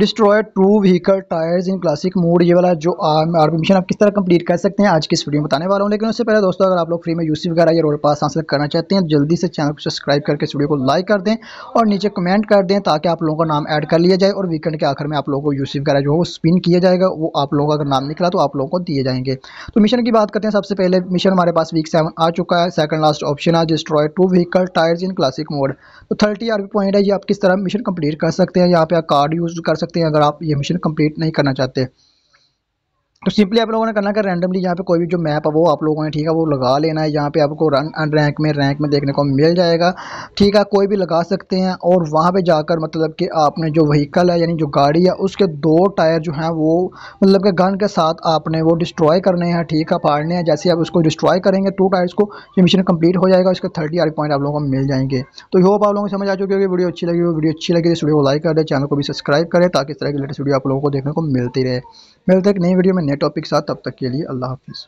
destroy two vehicle tyres in classic mode ये वाला जो आर्मी मिशन आप किस तरह कंप्लीट कर सकते हैं आज की इस वीडियो में बताने वाला हूँ लेकिन उससे पहले दोस्तों अगर आप लोग फ्री में यूसी वगैरह या रोल पास हासिल करना चाहते हैं तो जल्दी से चैनल को सब्सक्राइब करके इस वीडियो को लाइक कर दें और नीचे कमेंट कर दें ताकि आप लोगों का नाम ऐड कर लिया जाए और वीकेंड के आखिर में आप लोगों को यूसी वगैरह जो है वो स्पिन किया जाएगा वो आप लोगों का अगर नाम निकला तो आप लोगों को दिए जाएंगे तो मिशन की बात करते हैं सबसे पहले मिशन हमारे पास वीक सेवन आ चुका है सेकंड लास्ट ऑप्शन है destroy two vehicle tyres in classic mode तो थर्टी आर पॉइंट है ये आप किस तरह मिशन कंप्लीट कर सकते हैं यहाँ पे आप कार्ड यूज़ कर सकते सकते हैं अगर आप ये मिशन कंप्लीट नहीं करना चाहते तो सिंपली आप लोगों ने करना कि रैंडमली यहाँ पे कोई भी जो मैप है वो आप लोगों ने ठीक है वो लगा लेना है यहाँ पे आपको रन रैंक में रैंक में देखने को मिल जाएगा ठीक है कोई भी लगा सकते हैं और वहाँ पे जाकर मतलब कि आपने जो व्हीकल है यानी जो गाड़ी है उसके दो टायर जो हैं वो मतलब कि गन के साथ आपने वो डिस्ट्रॉय करने हैं ठीक है फाड़ने हैं जैसे आप उसको डिस्ट्रॉय करेंगे टू टायर्स को ये मिशन कम्प्लीट हो जाएगा उसके थर्टी आर पॉइंट आप लोगों को मिल जाएंगे तो ये आप लोगों को समझ आ चुकी होगी वीडियो अच्छी लगी वीडियो अच्छी लगी इस वीडियो को लाइक कर दे चैनल को भी सब्सक्राइब करें ताकि इस तरह की लेटेस्ट वीडियो आप लोगों को देखने को मिलती रहे मिलते एक नई वीडियो में नए टॉपिक के साथ तब तक के लिए अल्लाह हाफिज़